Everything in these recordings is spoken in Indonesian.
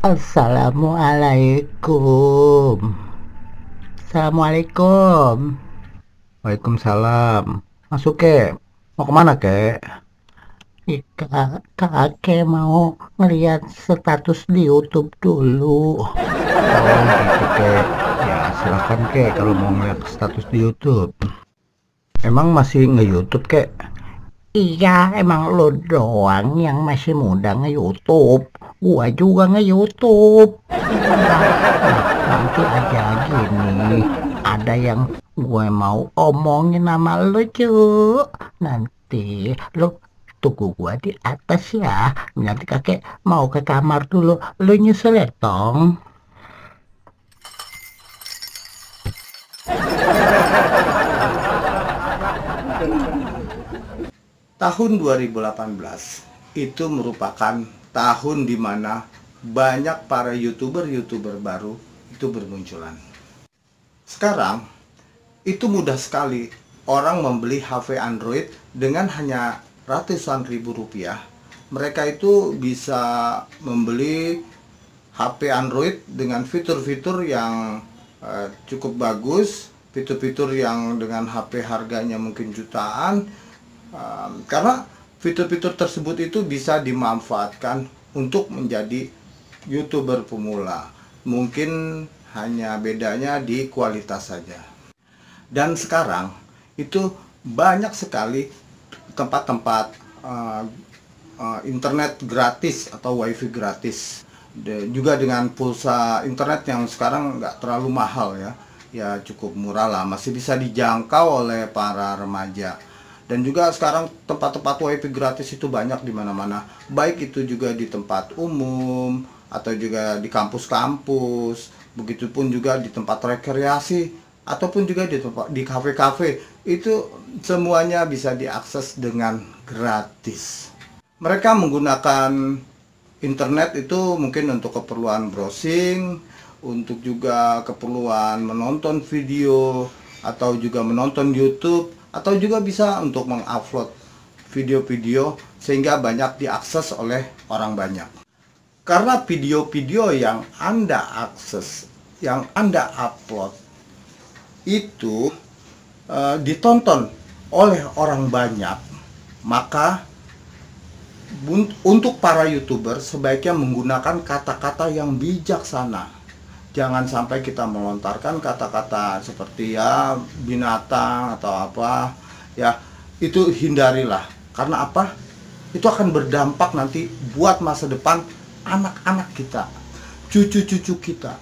Assalamualaikum. Assalamualaikum. Waalaikumsalam. Masuk ke? Mau kemana ke? Ika, kakek mau ngeliat status di YouTube dulu. Oh, gitu ke. Ya silahkan ke kalau mau ngeliat status di YouTube. Emang masih nge-YouTube kek? Iya, emang lo doang yang masih muda nge-YouTube gua juga nge-youtube nanti aja gini ada yang gue mau omongin sama lu cu nanti lu tunggu gua di atas ya nanti kakek mau ke kamar dulu lu nyusul ya tong tahun 2018 itu merupakan tahun dimana banyak para youtuber-youtuber baru itu bermunculan. Sekarang, itu mudah sekali orang membeli HP Android dengan hanya ratusan ribu rupiah. Mereka itu bisa membeli HP Android dengan fitur-fitur yang eh, cukup bagus, fitur-fitur yang dengan HP harganya mungkin jutaan, Eh, karena fitur-fitur tersebut itu bisa dimanfaatkan untuk menjadi youtuber pemula mungkin hanya bedanya di kualitas saja dan sekarang itu banyak sekali tempat-tempat uh, uh, internet gratis atau wifi gratis De, juga dengan pulsa internet yang sekarang nggak terlalu mahal ya ya cukup murah lah masih bisa dijangkau oleh para remaja dan juga sekarang tempat-tempat wifi gratis itu banyak di mana-mana baik itu juga di tempat umum atau juga di kampus-kampus begitupun juga di tempat rekreasi ataupun juga di tempat di kafe-kafe itu semuanya bisa diakses dengan gratis mereka menggunakan internet itu mungkin untuk keperluan browsing untuk juga keperluan menonton video atau juga menonton YouTube atau juga bisa untuk mengupload video-video sehingga banyak diakses oleh orang banyak. Karena video-video yang Anda akses, yang Anda upload itu e, ditonton oleh orang banyak, maka untuk para youtuber sebaiknya menggunakan kata-kata yang bijaksana jangan sampai kita melontarkan kata-kata seperti ya binatang atau apa ya itu hindarilah karena apa itu akan berdampak nanti buat masa depan anak-anak kita cucu-cucu kita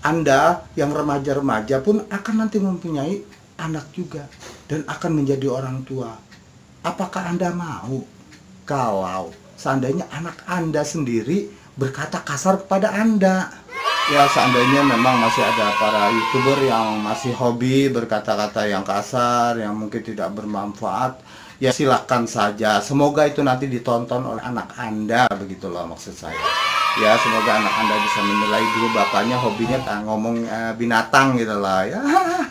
anda yang remaja-remaja pun akan nanti mempunyai anak juga dan akan menjadi orang tua apakah anda mau kalau seandainya anak anda sendiri berkata kasar kepada anda ya seandainya memang masih ada para youtuber yang masih hobi berkata-kata yang kasar yang mungkin tidak bermanfaat ya silahkan saja semoga itu nanti ditonton oleh anak anda begitu loh maksud saya ya semoga anak anda bisa menilai dulu bapaknya hobinya kan ngomong eh, binatang gitu lah ya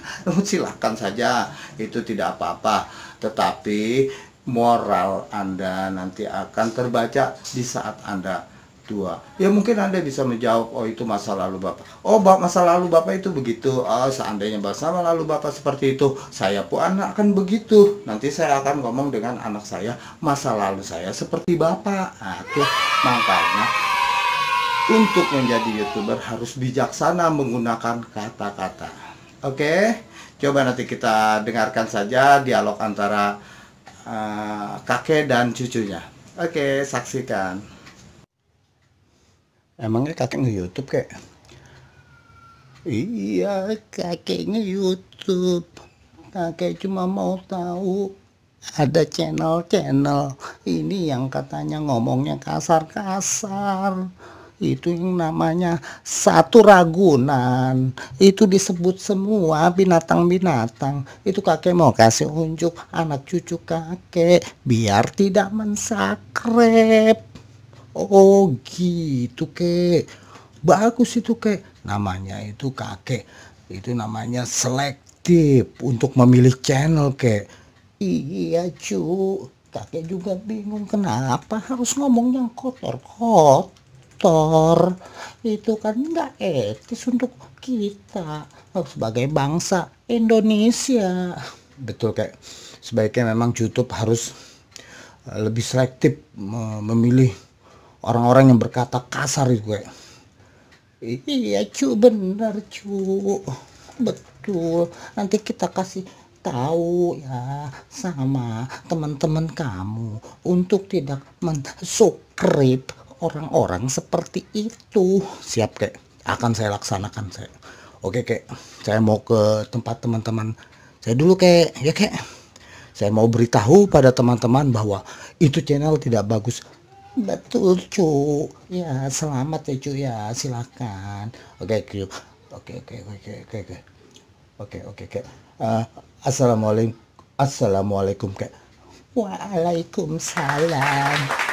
silahkan saja itu tidak apa-apa tetapi moral anda nanti akan terbaca di saat anda tua. Ya mungkin Anda bisa menjawab, oh itu masa lalu Bapak. Oh masa lalu Bapak itu begitu. Oh, seandainya masa lalu Bapak seperti itu, saya pun anak akan begitu. Nanti saya akan ngomong dengan anak saya, masa lalu saya seperti Bapak. Nah, itu makanya untuk menjadi youtuber harus bijaksana menggunakan kata-kata. Oke, coba nanti kita dengarkan saja dialog antara uh, kakek dan cucunya. Oke, saksikan. Emangnya kakek nge-youtube kek? Iya kakek nge-youtube Kakek cuma mau tahu ada channel-channel ini yang katanya ngomongnya kasar-kasar itu yang namanya satu ragunan itu disebut semua binatang-binatang itu kakek mau kasih unjuk anak cucu kakek biar tidak mensakrep oh gitu kek bagus itu kek namanya itu kakek itu namanya selektif untuk memilih channel kek iya cu kakek juga bingung kenapa harus ngomong yang kotor-kotor itu kan nggak etis untuk kita sebagai bangsa Indonesia betul kayak sebaiknya memang YouTube harus lebih selektif memilih orang-orang yang berkata kasar itu gue iya cu bener cu betul nanti kita kasih tahu ya sama teman-teman kamu untuk tidak mensukrip orang-orang seperti itu siap kek akan saya laksanakan saya oke kek saya mau ke tempat teman-teman saya dulu kek ya kek saya mau beritahu pada teman-teman bahwa itu channel tidak bagus Betul cu, ya selamat ya cu ya silakan. Oke cu, oke oke oke oke oke oke oke oke. Uh, assalamualaikum, assalamualaikum kak. Waalaikumsalam.